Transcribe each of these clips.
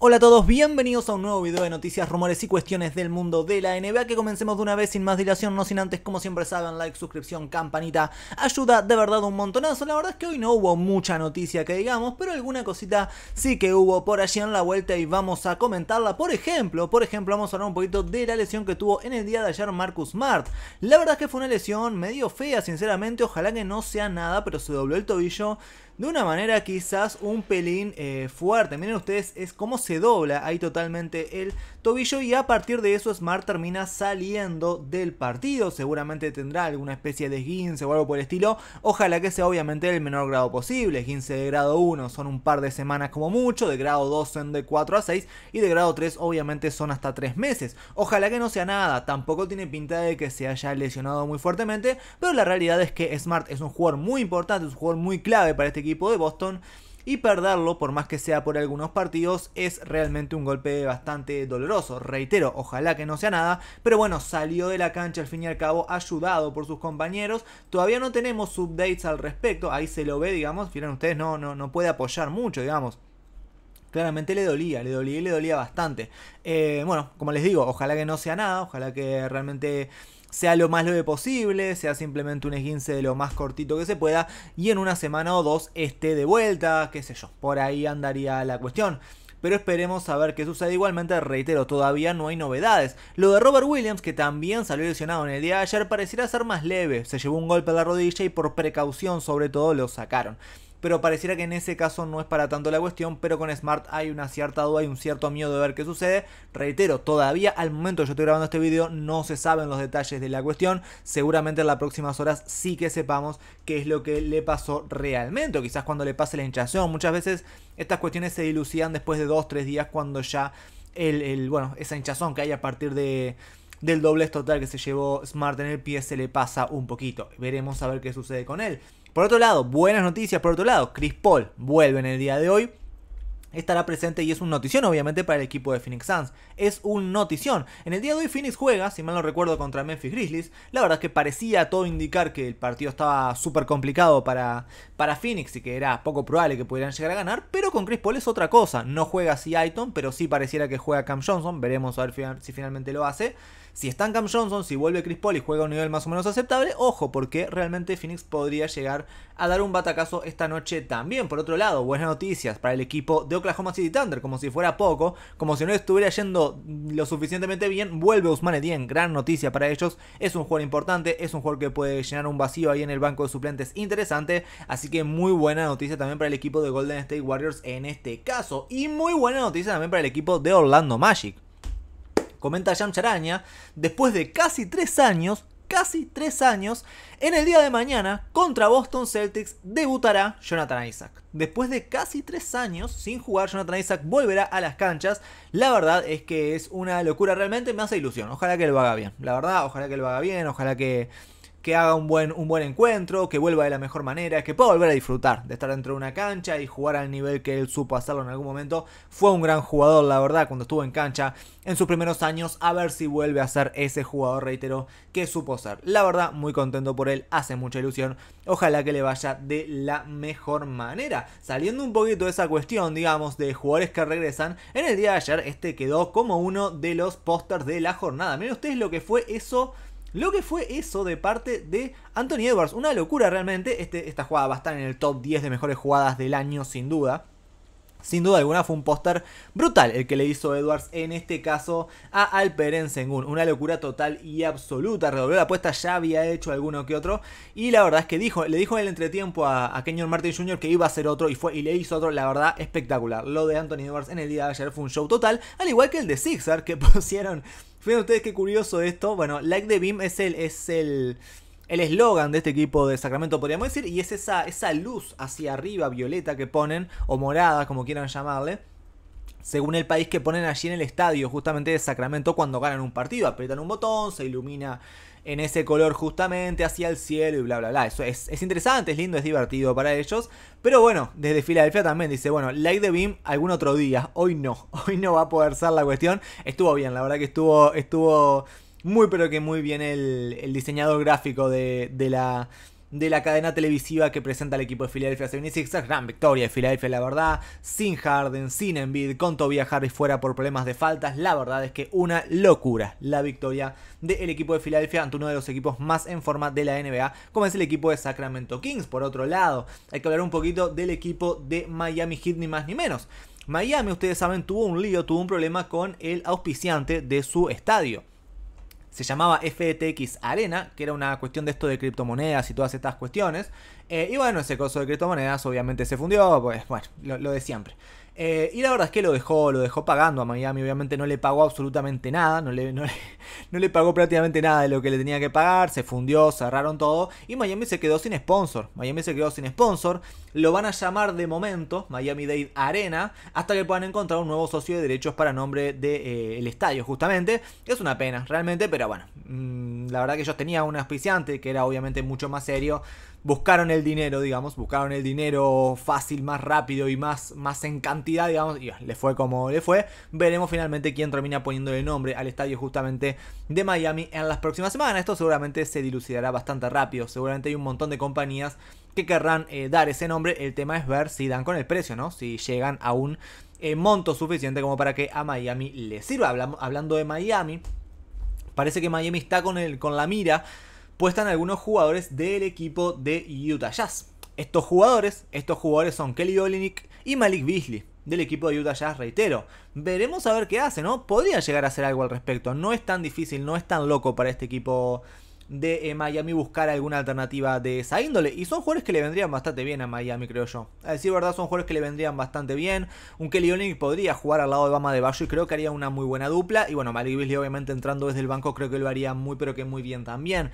Hola a todos, bienvenidos a un nuevo video de noticias, rumores y cuestiones del mundo de la NBA que comencemos de una vez sin más dilación, no sin antes, como siempre saben, like, suscripción, campanita, ayuda de verdad un montonazo, la verdad es que hoy no hubo mucha noticia que digamos, pero alguna cosita sí que hubo por allí en la vuelta y vamos a comentarla, por ejemplo, por ejemplo vamos a hablar un poquito de la lesión que tuvo en el día de ayer Marcus Smart, la verdad es que fue una lesión medio fea, sinceramente, ojalá que no sea nada, pero se dobló el tobillo de una manera quizás un pelín eh, fuerte. Miren ustedes, es cómo se dobla ahí totalmente el y a partir de eso Smart termina saliendo del partido. Seguramente tendrá alguna especie de esguince o algo por el estilo. Ojalá que sea obviamente el menor grado posible. Esguince de grado 1 son un par de semanas como mucho, de grado 2 son de 4 a 6 y de grado 3 obviamente son hasta 3 meses. Ojalá que no sea nada, tampoco tiene pinta de que se haya lesionado muy fuertemente, pero la realidad es que Smart es un jugador muy importante, es un jugador muy clave para este equipo de Boston y perderlo, por más que sea por algunos partidos, es realmente un golpe bastante doloroso. Reitero, ojalá que no sea nada, pero bueno, salió de la cancha al fin y al cabo ayudado por sus compañeros. Todavía no tenemos updates al respecto, ahí se lo ve, digamos, Fijan ustedes, no, no, no puede apoyar mucho, digamos. Claramente le dolía, le dolía le dolía bastante. Eh, bueno, como les digo, ojalá que no sea nada, ojalá que realmente sea lo más leve posible, sea simplemente un esguince de lo más cortito que se pueda y en una semana o dos esté de vuelta, qué sé yo, por ahí andaría la cuestión. Pero esperemos a ver qué sucede. Igualmente, reitero, todavía no hay novedades. Lo de Robert Williams, que también salió lesionado en el día de ayer, pareciera ser más leve. Se llevó un golpe a la rodilla y por precaución sobre todo lo sacaron pero pareciera que en ese caso no es para tanto la cuestión, pero con Smart hay una cierta duda y un cierto miedo de ver qué sucede. Reitero, todavía al momento que yo estoy grabando este video no se saben los detalles de la cuestión, seguramente en las próximas horas sí que sepamos qué es lo que le pasó realmente, o quizás cuando le pase la hinchazón. Muchas veces estas cuestiones se dilucidan después de 2-3 días cuando ya el, bueno, esa hinchazón que hay a partir de del doblez total que se llevó Smart en el pie se le pasa un poquito. Veremos a ver qué sucede con él. Por otro lado, buenas noticias, por otro lado, Chris Paul vuelve en el día de hoy estará presente y es un notición obviamente para el equipo de Phoenix Suns. Es un notición. En el día de hoy Phoenix juega, si mal no recuerdo, contra Memphis Grizzlies. La verdad es que parecía todo indicar que el partido estaba súper complicado para, para Phoenix y que era poco probable que pudieran llegar a ganar, pero con Chris Paul es otra cosa. No juega así Aiton, pero sí pareciera que juega Cam Johnson. Veremos a ver si finalmente lo hace. Si están Johnson, si vuelve Chris Paul y juega a un nivel más o menos aceptable, ojo, porque realmente Phoenix podría llegar a dar un batacazo esta noche también. Por otro lado, buenas noticias para el equipo de Oklahoma City Thunder, como si fuera poco, como si no estuviera yendo lo suficientemente bien, vuelve Usman Edien, gran noticia para ellos, es un jugador importante, es un jugador que puede llenar un vacío ahí en el banco de suplentes interesante, así que muy buena noticia también para el equipo de Golden State Warriors en este caso, y muy buena noticia también para el equipo de Orlando Magic comenta Jam Charaña, después de casi tres años, casi tres años, en el día de mañana, contra Boston Celtics, debutará Jonathan Isaac. Después de casi tres años sin jugar, Jonathan Isaac volverá a las canchas. La verdad es que es una locura, realmente me hace ilusión. Ojalá que lo haga bien. La verdad, ojalá que lo haga bien, ojalá que que haga un buen, un buen encuentro, que vuelva de la mejor manera, que pueda volver a disfrutar de estar dentro de una cancha y jugar al nivel que él supo hacerlo en algún momento. Fue un gran jugador, la verdad, cuando estuvo en cancha en sus primeros años, a ver si vuelve a ser ese jugador, reitero, que supo ser. La verdad, muy contento por él, hace mucha ilusión, ojalá que le vaya de la mejor manera. Saliendo un poquito de esa cuestión, digamos, de jugadores que regresan, en el día de ayer este quedó como uno de los pósters de la jornada. Miren ustedes lo que fue eso lo que fue eso de parte de Anthony Edwards. Una locura realmente. Este, esta jugada va a estar en el top 10 de mejores jugadas del año, sin duda. Sin duda alguna fue un póster brutal el que le hizo Edwards en este caso a Alperen Sengún. Una locura total y absoluta. Redobló la apuesta, ya había hecho alguno que otro. Y la verdad es que dijo, le dijo en el entretiempo a, Kenyon Martin Jr. que iba a hacer otro y, fue, y le hizo otro. La verdad, espectacular. Lo de Anthony Edwards en el día de ayer fue un show total. Al igual que el de Sixer que pusieron. Fíjense ustedes qué curioso esto. Bueno, Like the Beam es el... Es el el eslogan de este equipo de Sacramento, podríamos decir, y es esa, esa luz hacia arriba violeta que ponen, o morada, como quieran llamarle, según el país que ponen allí en el estadio, justamente de Sacramento, cuando ganan un partido. Aprietan un botón, se ilumina en ese color justamente hacia el cielo y bla, bla, bla. Eso es, interesante, es lindo, es divertido para ellos. Pero bueno, desde Filadelfia también dice, bueno, light the beam algún otro día. Hoy no, hoy no va a poder ser la cuestión. Estuvo bien, la verdad que estuvo... estuvo muy pero que muy bien el, diseñador gráfico de, la, de la cadena televisiva que presenta el equipo de Filadelfia 76 Gran victoria de Filadelfia la verdad. Sin Harden, sin Embiid, con Tobias Harris fuera por problemas de faltas. La verdad es que una locura la victoria del equipo de Filadelfia ante uno de los equipos más en forma de la NBA, como es el equipo de Sacramento Kings. Por otro lado, hay que hablar un poquito del equipo de Miami Heat, ni más ni menos. Miami, ustedes saben, tuvo un lío, tuvo un problema con el auspiciante de su estadio se llamaba FTX Arena, que era una cuestión de esto de criptomonedas y todas estas cuestiones. Eh, y bueno, ese coso de criptomonedas obviamente se fundió, pues bueno, lo de siempre. Eh, y la verdad es que lo dejó, lo dejó pagando a Miami. Obviamente no le pagó absolutamente nada. No le, no, le, pagó prácticamente nada de lo que le tenía que pagar. Se fundió, cerraron todo. Y Miami se quedó sin sponsor. Miami se quedó sin sponsor. Lo van a llamar de momento Miami Dade Arena. Hasta que puedan encontrar un nuevo socio de derechos para nombre del de, eh, estadio, justamente. Es una pena, realmente. Pero bueno. Mm, la verdad que ellos tenían un auspiciante que era obviamente mucho más serio buscaron el dinero, digamos, buscaron el dinero fácil, más rápido y más, más en cantidad, digamos, y le fue como le fue. Veremos finalmente quién termina poniendo el nombre al estadio justamente de Miami en las próximas semanas. Esto seguramente se dilucidará bastante rápido, seguramente hay un montón de compañías que querrán eh, dar ese nombre. El tema es ver si dan con el precio, ¿no? Si llegan a un eh, monto suficiente como para que a Miami le sirva. hablando de Miami, parece que Miami está con, el, con la mira están algunos jugadores del equipo de Utah Jazz. Estos jugadores, estos jugadores son Kelly Olynyk y Malik Beasley del equipo de Utah Jazz, reitero. Veremos a ver qué hace, ¿no? Podría llegar a hacer algo al respecto. No es tan difícil, no es tan loco para este equipo de eh, Miami buscar alguna alternativa de esa índole. Y son jugadores que le vendrían bastante bien a Miami, creo yo. A decir verdad, son jugadores que le vendrían bastante bien. Un Kelly Olynyk podría jugar al lado de Bama de Bayo y creo que haría una muy buena dupla. Y bueno, Malik Beasley obviamente entrando desde el banco creo que lo haría muy pero que muy bien también.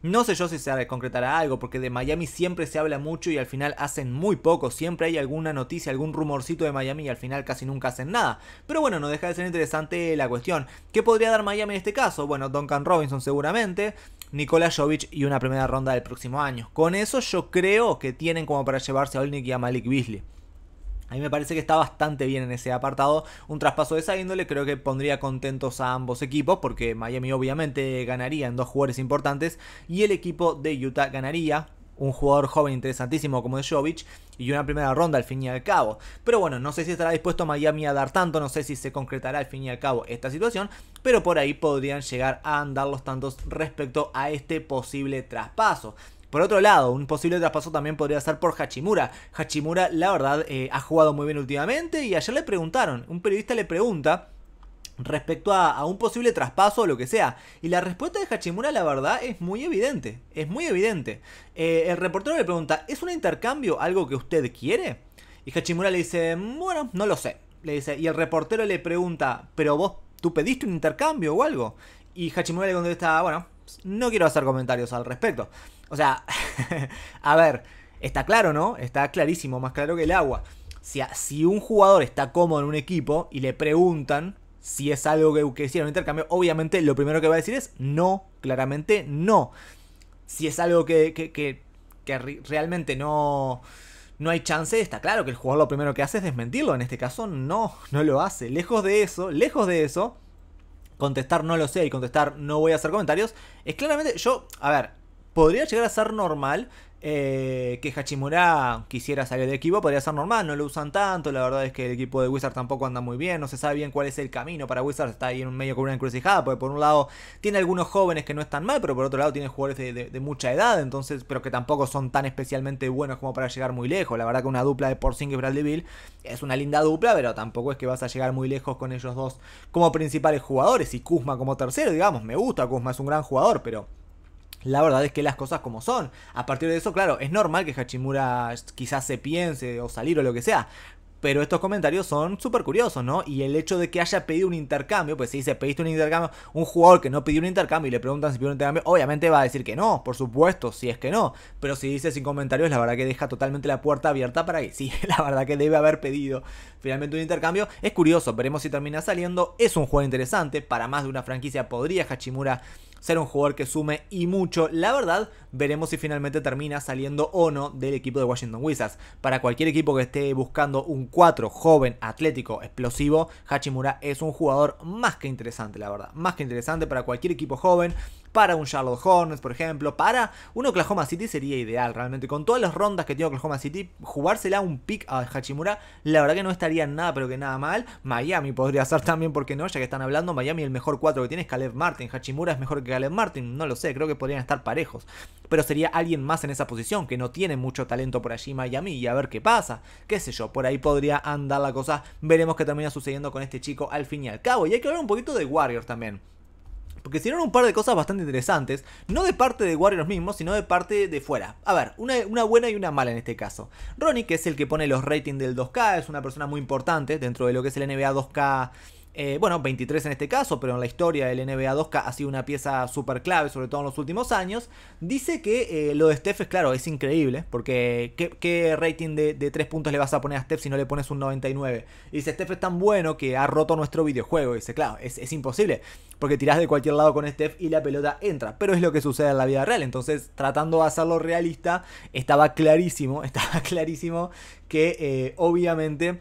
No sé yo si se concretará algo, porque de Miami siempre se habla mucho y al final hacen muy poco. Siempre hay alguna noticia, algún rumorcito de Miami y al final casi nunca hacen nada. Pero bueno, no deja de ser interesante la cuestión. ¿Qué podría dar Miami en este caso? Bueno, Duncan Robinson seguramente. Nikola Jovic y una primera ronda del próximo año. Con eso yo creo que tienen como para llevarse a Olnik y a Malik Beasley. A mí me parece que está bastante bien en ese apartado. Un traspaso de esa índole creo que pondría contentos a ambos equipos porque Miami obviamente ganaría en dos jugadores importantes y el equipo de Utah ganaría un jugador joven interesantísimo como de y una primera ronda al fin y al cabo. Pero bueno, no sé si estará dispuesto Miami a dar tanto, no sé si se concretará al fin y al cabo esta situación, pero por ahí podrían llegar a andar los tantos respecto a este posible traspaso. Por otro lado, un posible traspaso también podría ser por Hachimura. Hachimura, la verdad, eh, ha jugado muy bien últimamente y ayer le preguntaron, un periodista le pregunta respecto a, un posible traspaso o lo que sea. Y la respuesta de Hachimura, la verdad, es muy evidente. Es muy evidente. Eh, el reportero le pregunta, ¿es un intercambio algo que usted quiere? Y Hachimura le dice, bueno, no lo sé. Le dice, y el reportero le pregunta, ¿pero vos, tú pediste un intercambio o algo? Y Hachimura le contesta, bueno, no quiero hacer comentarios al respecto. O sea, a ver, está claro, ¿no? Está clarísimo, más claro que el agua. Si, un jugador está cómodo en un equipo y le preguntan si es algo que, que hicieron intercambio, obviamente lo primero que va a decir es no, claramente no. Si es algo que, que, que, que realmente no, no hay chance, está claro que el jugador lo primero que hace es desmentirlo. En este caso, no, no lo hace. Lejos de eso, lejos de eso, contestar no lo sé y contestar no voy a hacer comentarios, es claramente yo, a ver, podría llegar a ser normal eh, que Hachimura quisiera salir del equipo podría ser normal, no lo usan tanto. La verdad es que el equipo de Wizards tampoco anda muy bien, no se sabe bien cuál es el camino para Wizards. Está ahí en un medio con una encrucijada, porque por un lado tiene algunos jóvenes que no están mal, pero por otro lado tiene jugadores de, mucha edad, entonces, pero que tampoco son tan especialmente buenos como para llegar muy lejos. La verdad que una dupla de Porzingis y Bradley Bill es una linda dupla, pero tampoco es que vas a llegar muy lejos con ellos dos como principales jugadores y Kuzma como tercero, digamos. Me gusta, Kuzma es un gran jugador, pero la verdad es que las cosas como son. A partir de eso, claro, es normal que Hachimura quizás se piense o salir o lo que sea. Pero estos comentarios son súper curiosos, ¿no? Y el hecho de que haya pedido un intercambio, pues si dice, pediste un intercambio, un jugador que no pidió un intercambio y le preguntan si pidió un intercambio, obviamente va a decir que no, por supuesto, si es que no. Pero si dice sin comentarios, la verdad que deja totalmente la puerta abierta para que sí, la verdad que debe haber pedido finalmente un intercambio. Es curioso, veremos si termina saliendo. Es un juego interesante, para más de una franquicia podría Hachimura ser un jugador que sume y mucho. La verdad, veremos si finalmente termina saliendo o no del equipo de Washington Wizards. Para cualquier equipo que esté buscando un 4 joven, atlético, explosivo, Hachimura es un jugador más que interesante, la verdad. Más que interesante para cualquier equipo joven para un Charlotte Hornets, por ejemplo, para un Oklahoma City sería ideal realmente. Con todas las rondas que tiene Oklahoma City, jugársela un pick a Hachimura, la verdad que no estaría nada, pero que nada mal. Miami podría ser también, porque no, ya que están hablando, Miami el mejor 4 que tiene es Caleb Martin. Hachimura es mejor que Caleb Martin, no lo sé, creo que podrían estar parejos. Pero sería alguien más en esa posición, que no tiene mucho talento por allí Miami, y a ver qué pasa. Qué sé yo, por ahí podría andar la cosa. Veremos qué termina sucediendo con este chico al fin y al cabo. Y hay que hablar un poquito de Warriors también. Porque hicieron un par de cosas bastante interesantes, no de parte de Warriors mismos, sino de parte de fuera. A ver, una, una buena y una mala en este caso. Ronnie, que es el que pone los ratings del 2K, es una persona muy importante dentro de lo que es el NBA 2K eh, bueno, 23 en este caso, pero en la historia del NBA 2K ha sido una pieza súper clave, sobre todo en los últimos años. Dice que eh, lo de Steph es claro, es increíble, porque ¿qué, rating de, 3 puntos le vas a poner a Steph si no le pones un 99? dice, Steph es tan bueno que ha roto nuestro videojuego. dice, claro, es, imposible, porque tirás de cualquier lado con Steph y la pelota entra, pero es lo que sucede en la vida real. Entonces, tratando de hacerlo realista, estaba clarísimo, estaba clarísimo que eh, obviamente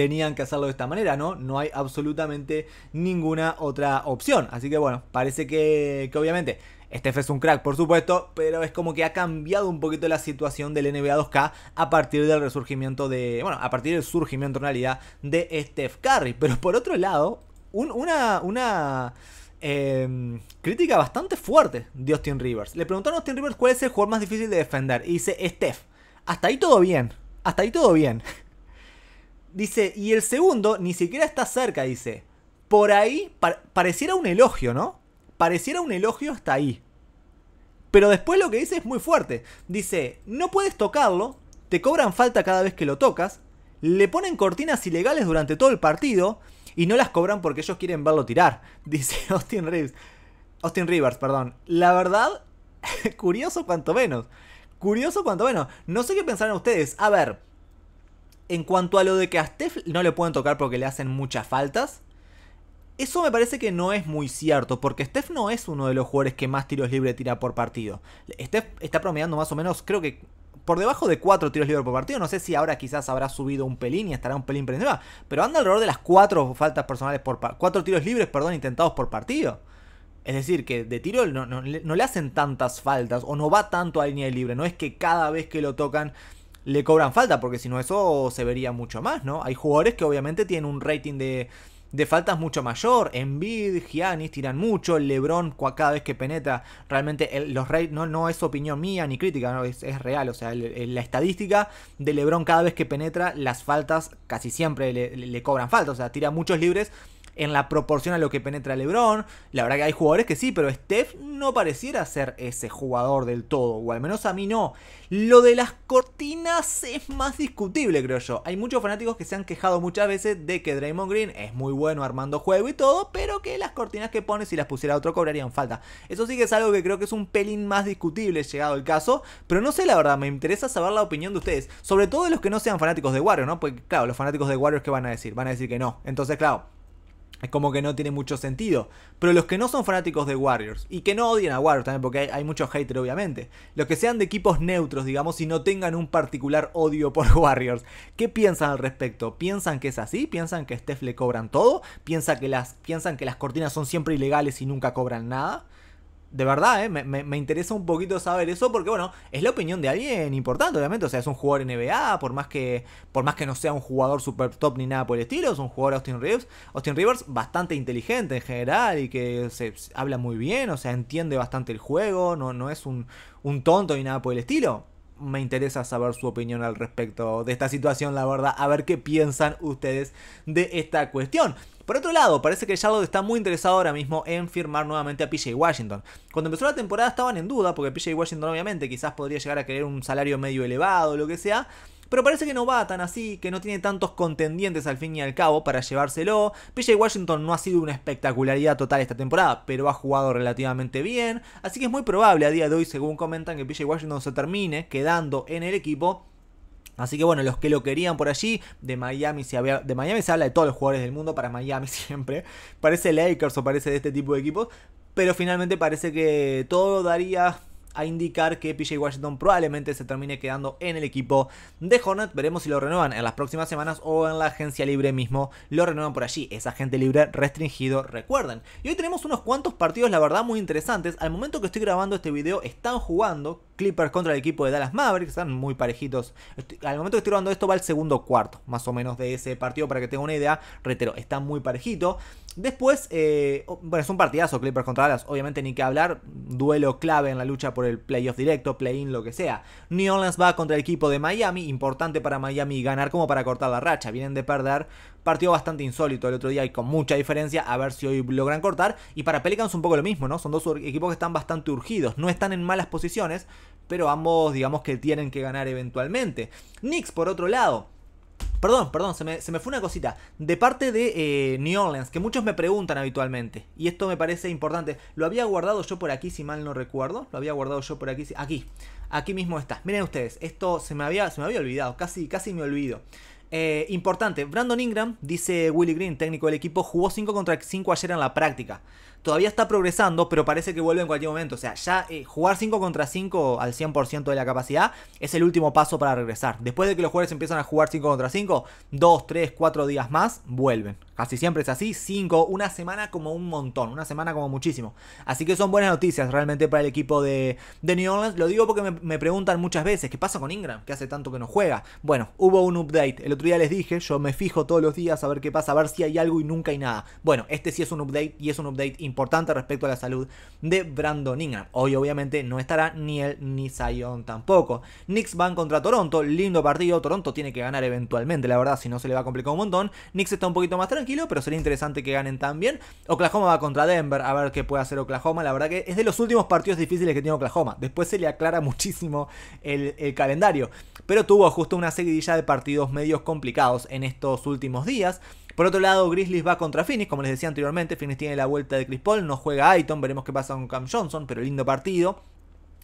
tenían que hacerlo de esta manera, ¿no? No hay absolutamente ninguna otra opción. Así que bueno, parece que, obviamente Steph es un crack, por supuesto, pero es como que ha cambiado un poquito la situación del NBA 2K a partir del resurgimiento de. Bueno, a partir del surgimiento en realidad de Steph Curry. Pero por otro lado, una. una em, crítica bastante fuerte de Austin Rivers. Le preguntaron a Austin Rivers cuál es el jugador más difícil de defender. Y dice Steph. Hasta ahí todo bien. Hasta ahí todo bien. Dice, y el segundo ni siquiera está cerca, dice. Por ahí pareciera un elogio, ¿no? Pareciera un elogio hasta ahí. Pero después lo que dice es muy fuerte. Dice, no puedes tocarlo, te cobran falta cada vez que lo tocas, le ponen cortinas ilegales durante todo el partido y no las cobran porque ellos quieren verlo tirar, dice Austin Rivers Austin Rivers, perdón. La verdad, curioso cuanto menos. Curioso cuanto menos. No sé qué pensarán ustedes. A ver, en cuanto a lo de que a Steph no le pueden tocar porque le hacen muchas faltas, eso me parece que no es muy cierto, porque Steph no es uno de los jugadores que más tiros libres tira por partido. Steph está promediando más o menos, creo que por debajo de 4 tiros libres por partido. No sé si ahora quizás habrá subido un pelín y estará un pelín por pero anda alrededor de las 4 faltas personales por cuatro tiros libres, perdón, intentados por partido. Es decir, que de tiro no, no, le hacen tantas faltas o no va tanto a línea libre. No es que cada vez que lo tocan le cobran falta, porque si no eso se vería mucho más, ¿no? Hay jugadores que obviamente tienen un rating de, de faltas mucho mayor. Envid, Giannis tiran mucho. LeBron, cada vez que penetra, realmente los ratings no, no, es opinión mía ni crítica, no, es, real. O sea, la estadística de LeBron, cada vez que penetra, las faltas casi siempre le, le cobran falta. O sea, tira muchos libres en la proporción a lo que penetra LeBron. La verdad que hay jugadores que sí, pero Steph no pareciera ser ese jugador del todo, o al menos a mí no. Lo de las cortinas es más discutible, creo yo. Hay muchos fanáticos que se han quejado muchas veces de que Draymond Green es muy bueno armando juego y todo, pero que las cortinas que pone, si las pusiera otro, cobrarían falta. Eso sí que es algo que creo que es un pelín más discutible llegado el caso, pero no sé la verdad, me interesa saber la opinión de ustedes, sobre todo de los que no sean fanáticos de Warriors, ¿no? Porque claro, los fanáticos de Warriors, ¿qué van a decir? Van a decir que no. Entonces, claro, es como que no tiene mucho sentido. Pero los que no son fanáticos de Warriors y que no odian a Warriors también, porque hay, hay muchos haters obviamente, los que sean de equipos neutros, digamos, y no tengan un particular odio por Warriors, ¿qué piensan al respecto? ¿Piensan que es así? ¿Piensan que a Steph le cobran todo? ¿Piensan que las, ¿Piensan que las cortinas son siempre ilegales y nunca cobran nada? de verdad, eh, me, interesa un poquito saber eso porque, bueno, es la opinión de alguien importante, obviamente. O sea, es un jugador NBA, por más que, por más que no sea un jugador super top ni nada por el estilo, es un jugador Austin Rivers. Austin Rivers bastante inteligente en general y que habla muy bien, o sea, entiende bastante el juego, no, no es un, un tonto ni nada por el estilo me interesa saber su opinión al respecto de esta situación, la verdad, a ver qué piensan ustedes de esta cuestión. Por otro lado, parece que Charlotte está muy interesado ahora mismo en firmar nuevamente a PJ Washington. Cuando empezó la temporada estaban en duda, porque PJ Washington obviamente quizás podría llegar a querer un salario medio elevado, o lo que sea, pero parece que no va tan así, que no tiene tantos contendientes al fin y al cabo para llevárselo. PJ Washington no ha sido una espectacularidad total esta temporada, pero ha jugado relativamente bien, así que es muy probable a día de hoy, según comentan, que PJ Washington se termine quedando en el equipo. Así que bueno, los que lo querían por allí, de Miami, se de Miami se habla de todos los jugadores del mundo para Miami siempre. Parece Lakers o parece de este tipo de equipos. Pero finalmente parece que todo daría a indicar que PJ Washington probablemente se termine quedando en el equipo de Hornet. Veremos si lo renuevan en las próximas semanas o en la agencia libre mismo. Lo renuevan por allí. Es agente libre restringido, recuerden. Y hoy tenemos unos cuantos partidos, la verdad, muy interesantes. Al momento que estoy grabando este video, están jugando Clippers contra el equipo de Dallas Mavericks. Están muy parejitos. al momento que estoy grabando esto, va el segundo cuarto, más o menos, de ese partido. Para que tengan una idea, reitero, está muy parejito. Después, eh, bueno, es un partidazo Clippers contra Dallas, obviamente ni que hablar, duelo clave en la lucha por el playoff directo, play-in, lo que sea. New Orleans va contra el equipo de Miami, importante para Miami ganar como para cortar la racha, vienen de perder, partido bastante insólito el otro día y con mucha diferencia, a ver si hoy logran cortar. Y para Pelicans un poco lo mismo, ¿no? Son dos equipos que están bastante urgidos, no están en malas posiciones, pero ambos digamos que tienen que ganar eventualmente. Knicks, por otro lado. Perdón, perdón, se me, fue una cosita. De parte de eh, New Orleans, que muchos me preguntan habitualmente, y esto me parece importante. Lo había guardado yo por aquí, si mal no recuerdo. Lo había guardado yo por aquí. Aquí, aquí mismo está. Miren ustedes, esto se me había, se me había olvidado, casi, casi me olvido. Eh, importante, Brandon Ingram, dice Willie Green, técnico del equipo, jugó 5 contra 5 ayer en la práctica todavía está progresando, pero parece que vuelve en cualquier momento. O sea, ya eh, jugar 5 contra 5 al 100% de la capacidad es el último paso para regresar. Después de que los jugadores empiezan a jugar 5 contra 5, 2, 3, 4 días más vuelven. Casi siempre es así, 5, una semana como un montón, una semana como muchísimo. Así que son buenas noticias realmente para el equipo de, New Orleans. Lo digo porque me, preguntan muchas veces, ¿qué pasa con Ingram? ¿Qué hace tanto que no juega. Bueno, hubo un update. El otro día les dije, yo me fijo todos los días a ver qué pasa, a ver si hay algo y nunca hay nada. Bueno, este sí es un update y es un update importante importante respecto a la salud de Brandon Ingram. Hoy obviamente no estará ni él ni Zion tampoco. Knicks van contra Toronto, lindo partido, Toronto tiene que ganar eventualmente, la verdad, si no se le va a complicar un montón. Knicks está un poquito más tranquilo, pero sería interesante que ganen también. Oklahoma va contra Denver, a ver qué puede hacer Oklahoma, la verdad que es de los últimos partidos difíciles que tiene Oklahoma. Después se le aclara muchísimo el, calendario, pero tuvo justo una seguidilla de partidos medios complicados en estos últimos días. Por otro lado, Grizzlies va contra Phoenix, como les decía anteriormente, Phoenix tiene la vuelta de Chris Paul, no juega Aiton, veremos qué pasa con Cam Johnson, pero lindo partido.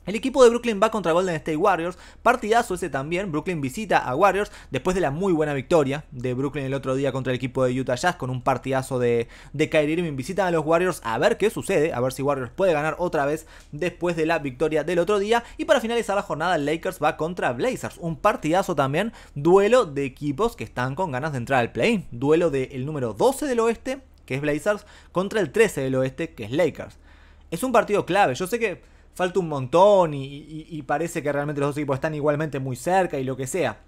El equipo de Brooklyn va contra Golden State Warriors, partidazo ese también, Brooklyn visita a Warriors después de la muy buena victoria de Brooklyn el otro día contra el equipo de Utah Jazz con un partidazo de, de Kyrie Irving, visitan a los Warriors a ver qué sucede, a ver si Warriors puede ganar otra vez después de la victoria del otro día y para finalizar la jornada Lakers va contra Blazers, un partidazo también, duelo de equipos que están con ganas de entrar al play, duelo del número 12 del oeste que es Blazers, contra el 13 del oeste, que es Lakers. Es un partido clave, yo sé que falta un montón y, parece que realmente los dos equipos están igualmente muy cerca y lo que sea.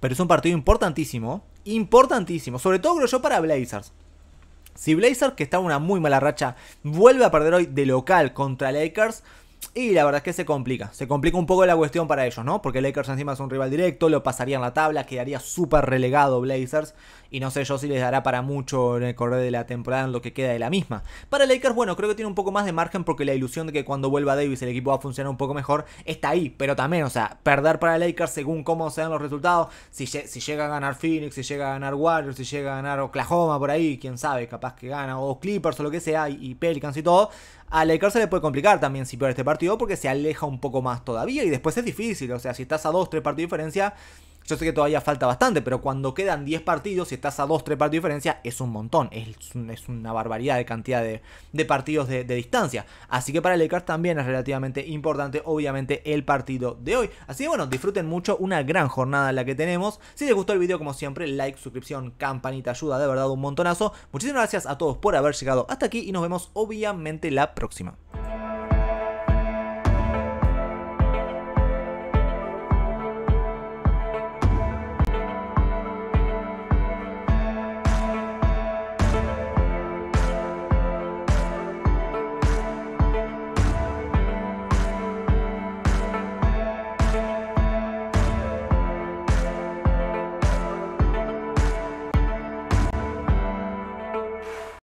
Pero es un partido importantísimo, importantísimo, sobre todo creo yo para Blazers. Si Blazers, que está una muy mala racha, vuelve a perder hoy de local contra Lakers, y la verdad es que se complica. Se complica un poco la cuestión para ellos, ¿no? Porque Lakers encima es un rival directo, lo pasaría en la tabla, quedaría súper relegado Blazers. Y no sé yo si les dará para mucho en el correr de la temporada en lo que queda de la misma. Para Lakers, bueno, creo que tiene un poco más de margen porque la ilusión de que cuando vuelva Davis el equipo va a funcionar un poco mejor está ahí. Pero también, o sea, perder para Lakers según cómo sean los resultados. Si, llega a ganar Phoenix, si llega a ganar Warriors, si llega a ganar Oklahoma por ahí, quién sabe, capaz que gana. O Clippers o lo que sea, y, Pelicans y todo. A Lakers se le puede complicar también si pierde este partido porque se aleja un poco más todavía. Y después es difícil, o sea, si estás a dos, tres partidos de diferencia yo sé que todavía falta bastante, pero cuando quedan 10 partidos, y estás a 2-3 partidos de diferencia, es un montón. Es, una barbaridad de cantidad de, partidos de, distancia. Así que para el Lakers también es relativamente importante, obviamente, el partido de hoy. Así que bueno, disfruten mucho. Una gran jornada la que tenemos. Si les gustó el video, como siempre, like, suscripción, campanita, ayuda de verdad un montonazo. Muchísimas gracias a todos por haber llegado hasta aquí y nos vemos obviamente la próxima.